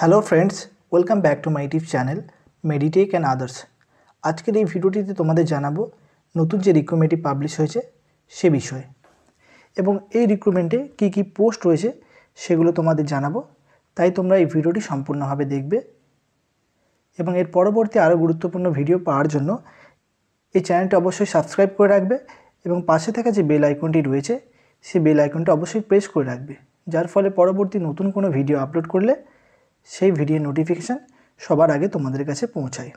hello friends welcome back to my YouTube channel Meditech and others আজকের এই ভিডিওটিতে তোমাদের জানাবো নতুন যে রিক্রুটমেন্টটি পাবলিশ হয়েছে সে বিষয়ে এবং এই রিক্রুটমেন্টে কি কি পোস্ট রয়েছে সেগুলো তোমাদের জানাবো তাই তোমরা এই ভিডিওটি সম্পূর্ণভাবে দেখবে এবং এর পরবর্তী আরও গুরুত্বপূর্ণ ভিডিও পাওয়ার জন্য এই চ্যানেলটি অবশ্যই সাবস্ক্রাইব করে রাখবে এবং পাশে থাকা যে বেল আইকনটি রয়েছে সেই বেল আইকনটি অবশ্যই প্রেস করে রাখবে যার ফলে পরবর্তী নতুন কোনো ভিডিও আপলোড করলে সেই ভিডিও নোটিফিকেশান সবার আগে তোমাদের কাছে পৌঁছায়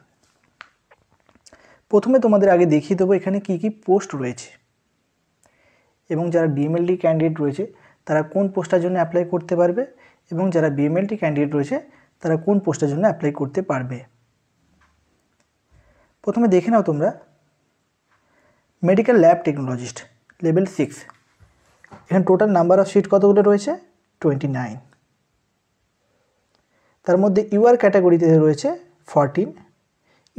প্রথমে তোমাদের আগে দেখিয়ে দেবো এখানে কি কি পোস্ট রয়েছে এবং যারা বিএমএলটি ক্যান্ডিডেট রয়েছে তারা কোন পোস্টার জন্য অ্যাপ্লাই করতে পারবে এবং যারা বিএমএলটি ক্যান্ডিডেট রয়েছে তারা কোন পোস্টের জন্য অ্যাপ্লাই করতে পারবে প্রথমে দেখে নাও তোমরা medical lab technologist level six এখানে টোটাল নাম্বার অফ সিট কতগুলো রয়েছে টোয়েন্টি নাইন তার মধ্যে ইউআর ক্যাটাগরিতে রয়েছে ফরটিন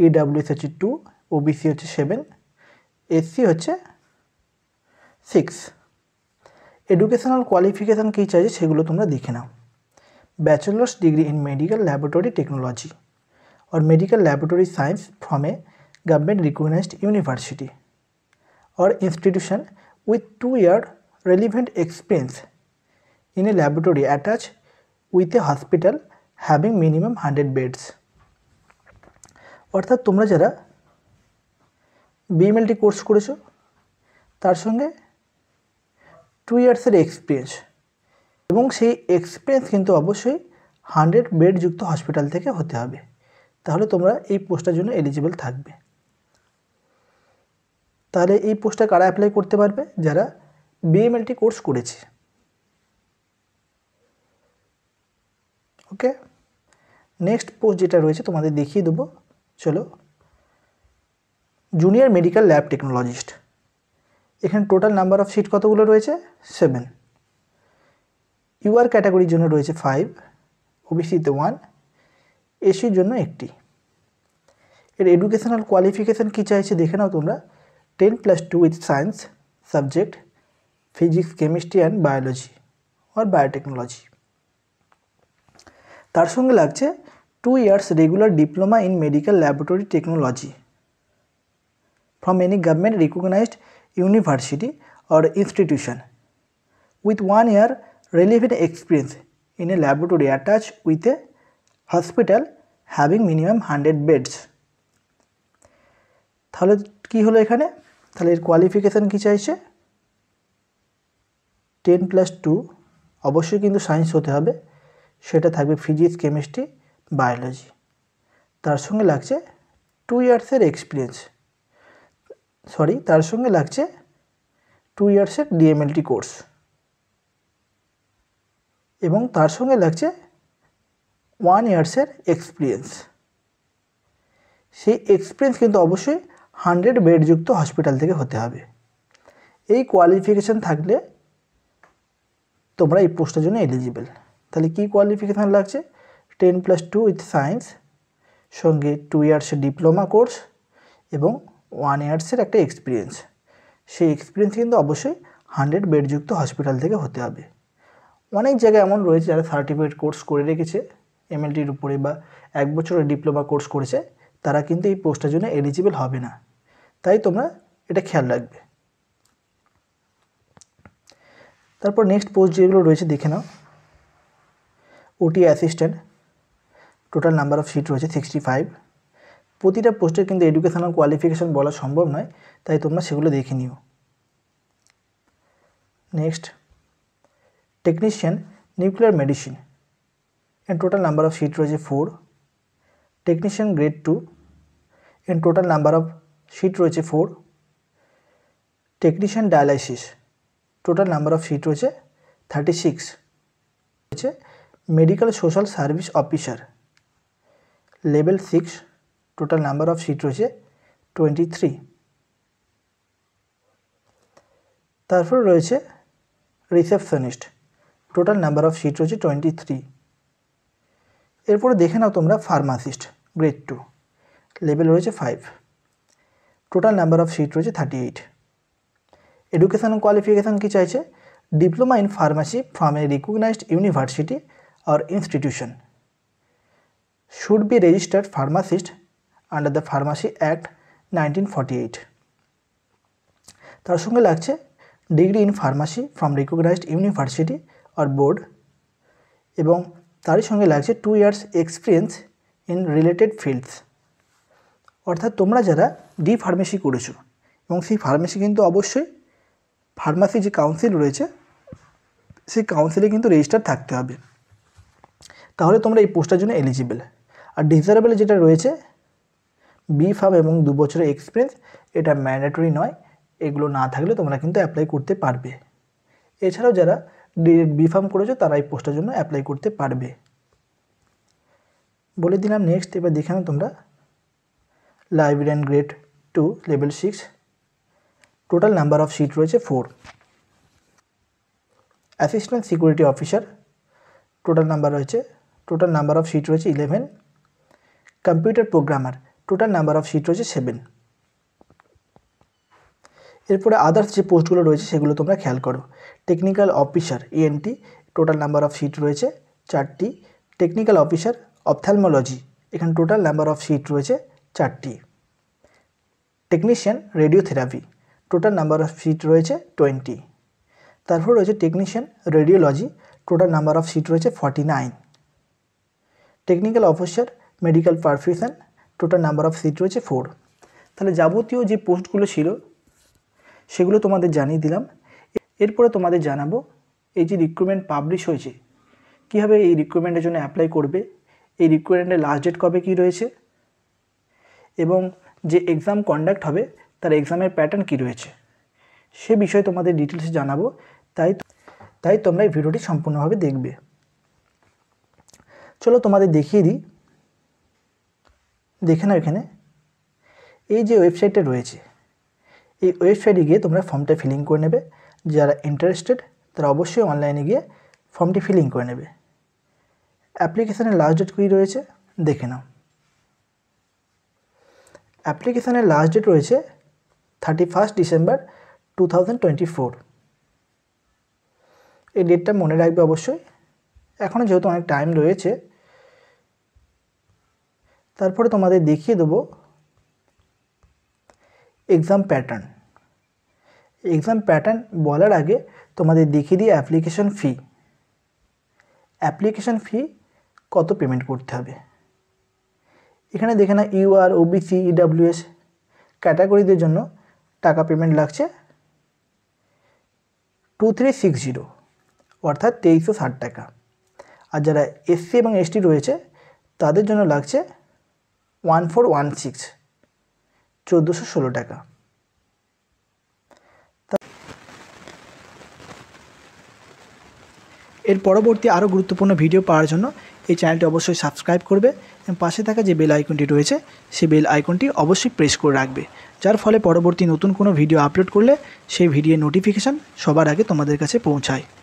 ইডাব্লিউএস হচ্ছে টু ও হচ্ছে সেভেন এসসি হচ্ছে সিক্স এডুকেশনাল কোয়ালিফিকেশান কী চাইছে সেগুলো তোমরা দেখে নাও bachelor's degree in medical laboratory technology or medical laboratory science from a government recognised university or institution with two year relevant experience in a laboratory attach with a hospital having minimum hundred beds অর্থাৎ তোমরা যারা BMLT course করেছো তার সঙ্গে two ইয়ার্সের experience এবং সেই experience কিন্তু অবশ্যই হান্ড্রেড বেডযুক্ত হসপিটাল থেকে হতে হবে তাহলে তোমরা এই পোস্টটার জন্য এলিজিবল থাকবে তাহলে এই পোস্টটা কারা অ্যাপ্লাই করতে পারবে যারা বিএমএলটি কোর্স করেছে ওকে নেক্সট পোস্ট যেটা রয়েছে তোমাদের দেখিয়ে দেবো চলো জুনিয়র মেডিকেল ল্যাব টেকনোলজিস্ট এখানে টোটাল নাম্বার অফ সিট কতগুলো রয়েছে সেভেন ইউআর ক্যাটাগরির জন্য রয়েছে ফাইভ ওবিসিতে ওয়ান এসির জন্য একটি এর এডুকেশনাল কোয়ালিফিকেশান কী চাইছে দেখে নাও তোমরা ten plus two with science subject physics chemistry and biology or biotechnology তার সঙ্গে লাগছে two years regular diploma in medical laboratory technology from any government recognised university or institution with one year relevant experience in a laboratory attach with a hospital having minimum hundred beds তাহলে কী হলো এখানে তাহলে এর qualification কী চাইছে ten plus two অবশ্যই কিন্তু সায়েন্স হতে হবে সেটা থাকবে ফিজিক্স কেমিস্ট্রি বায়োলজি তার সঙ্গে লাগছে টু ইয়ার্সের এক্সপিরিয়েন্স সরি তার সঙ্গে লাগছে টু ইয়ার্সের ডিএমএলটি কোর্স এবং তার সঙ্গে লাগছে ওয়ান ইয়ার্সের এক্সপিরিয়েন্স সেই এক্সপিরিয়েন্স কিন্তু অবশ্যই হান্ড্রেড বেডযুক্ত হসপিটাল থেকে হতে হবে এই কোয়ালিফিকেশান থাকলে তোমরা এই পোস্টের জন্য এলিজিবেল তাহলে কি কোয়ালিফিকেশান লাগছে ten plus two with science সঙ্গে টু ইয়ার্সের ডিপ্লোমা কোর্স এবং ওয়ান ইয়ার্সের একটা এক্সপিরিয়েন্স সেই এক্সপিরিয়েন্স কিন্তু অবশ্যই হান্ড্রেড বেডযুক্ত হসপিটাল থেকে হতে হবে অনেক জায়গায় এমন রয়েছে যারা সার্টিফিকেট কোর্স করে রেখেছে এমএলটির উপরে বা এক বছরের ডিপ্লোমা কোর্স করেছে তারা কিন্তু এই পোস্টের জন্য এলিজিবল হবে না তাই তোমরা এটা খেয়াল রাখবে তারপর নেক্সট পোস্ট যেগুলো রয়েছে দেখে নাও OT assistant total number of seat রয়েছে সিক্সটি ফাইভ প্রতিটা পোস্টের কিন্তু এডুকেশনাল কোয়ালিফিকেশান বলা সম্ভব নয় তাই তোমরা সেগুলো দেখে নিও next technician nuclear medicine and total number of seat রয়েছে four technician grade two and total number of seat রয়েছে four technician dialysis total number of seat রয়েছে থার্টি সিক্স রয়েছে medical social service officer level six total number of seat রয়েছে twenty three তারপর রয়েছে receptionist total number of seat রয়েছে twenty three এরপরে দেখে নাও তোমরা ফার্মাসিস্ট গ্রেড টু লেভেল রয়েছে five total number of seat রয়েছে থার্টি এইট এডুকেশন কোয়ালিফিকেশান কী চাইছে diploma in pharmacy from a recognised university or institution should be registered pharmacist under the Pharmacy Act 1948 তার সঙ্গে লাগছে degree in pharmacy from recognised university or board এবং তারই সঙ্গে লাগছে two years experience in related fields অর্থাৎ তোমরা যারা ডি ফার্মেসি করেছো এবং সেই ফার্মেসি কিন্তু অবশ্যই ফার্মাসি যে কাউন্সিল রয়েছে সেই কাউন্সিলে কিন্তু রেজিস্টার থাকতে হবে তাহলে তোমরা এই পোস্টের জন্য এলিজিবল আর ডিজারেবল যেটা রয়েছে বি ফার্ম এবং দু বছরের এক্সপিরিয়েন্স এটা ম্যান্ডেটরি নয় এগুলো না থাকলে তোমরা কিন্তু অ্যাপ্লাই করতে পারবে এছাড়াও যারা বি ফার্ম করেছো তারা এই পোস্টের জন্য অ্যাপ্লাই করতে পারবে বলে দিলাম নেক্সট এবার দেখে নাও তোমরা librarian grade two level six total number of seat রয়েছে four assistant security officer total number রয়েছে টোটাল নাম্বার অফ সিট রয়েছে eleven computer programmer total number of seat রয়েছে সেভেন এরপরে আদার্স যে পোস্টগুলো রয়েছে সেগুলো তোমরা খেয়াল করো technical officer ENT total number of seat রয়েছে চারটি টেকনিক্যাল অফিসার অপথ্যালমোলজি এখানে টোটাল নাম্বার অফ সিট রয়েছে চারটি technician radiotherapy total number of seat রয়েছে টোয়েন্টি তারপর রয়েছে technician radiology total number of seat রয়েছে forty nine technical officer medical perfusion total number of seat রয়েছে ফোর তাহলে যাবতীয় যে পোস্টগুলো ছিল সেগুলো তোমাদের জানিয়ে দিলাম এরপরে তোমাদের জানাবো এই যে রিক্রুটমেন্ট পাবলিশ হয়েছে কীভাবে এই রিক্রুটমেন্টের জন্য অ্যাপ্লাই করবে এই রিক্রুটমেন্টের লাস্ট ডেট কবে কী রয়েছে এবং যে এক্সাম কন্ডাক্ট হবে তার এক্সামের প্যাটার্ন কী রয়েছে সে বিষয়ে তোমাদের ডিটেলসে জানাবো তাই তাই তোমরা এই ভিডিওটি সম্পূর্ণভাবে দেখবে চলো তোমাদের দেখিয়ে দিই দেখে নাও এখানে এই যে ওয়েবসাইটটা রয়েছে এই ওয়েবসাইটে গিয়ে তোমরা ফর্মটা ফিলিং করে নেবে যারা ইন্টারেস্টেড তারা অবশ্যই অনলাইনে গিয়ে ফর্মটি ফিলিং করে নেবে অ্যাপ্লিকেশানের লাস্ট ডেট কী রয়েছে দেখে নাও অ্যাপ্লিকেশানের লাস্ট ডেট রয়েছে thirty first December two thousand twenty four এই ডেটটা মনে রাখবে অবশ্যই এখনও যেহেতু অনেক টাইম রয়েছে তারপরে তোমাদের দেখিয়ে দেবো এক্সাম প্যাটার্ন এক্সাম প্যাটার্ন বলার আগে তোমাদের দেখিয়ে দিই অ্যাপ্লিকেশন ফি অ্যাপ্লিকেশন ফি কত পেমেন্ট করতে হবে এখানে দেখে না ইউআর ওবিসি ইডাব্লিউএস ক্যাটাগরিদের জন্য টাকা পেমেন্ট লাগছে টু থ্রি সিক্স জিরো অর্থাৎ তেইশশো ষাট টাকা আর যারা এসসি এবং এসটি রয়েছে তাদের জন্য লাগছে ওয়ান ফোর ওয়ান সিক্স চোদ্দোশো ষোলো টাকা এর পরবর্তী আরও গুরুত্বপূর্ণ ভিডিও পাওয়ার জন্য এই চ্যানেলটি অবশ্যই সাবস্ক্রাইব করবে এবং পাশে থাকা যে বেল আইকনটি রয়েছে সেই বেল আইকনটি অবশ্যই প্রেস করে রাখবে যার ফলে পরবর্তী নতুন কোনো ভিডিও আপলোড করলে সেই ভিডিওর নোটিফিকেশান সবার আগে তোমাদের কাছে পৌঁছায়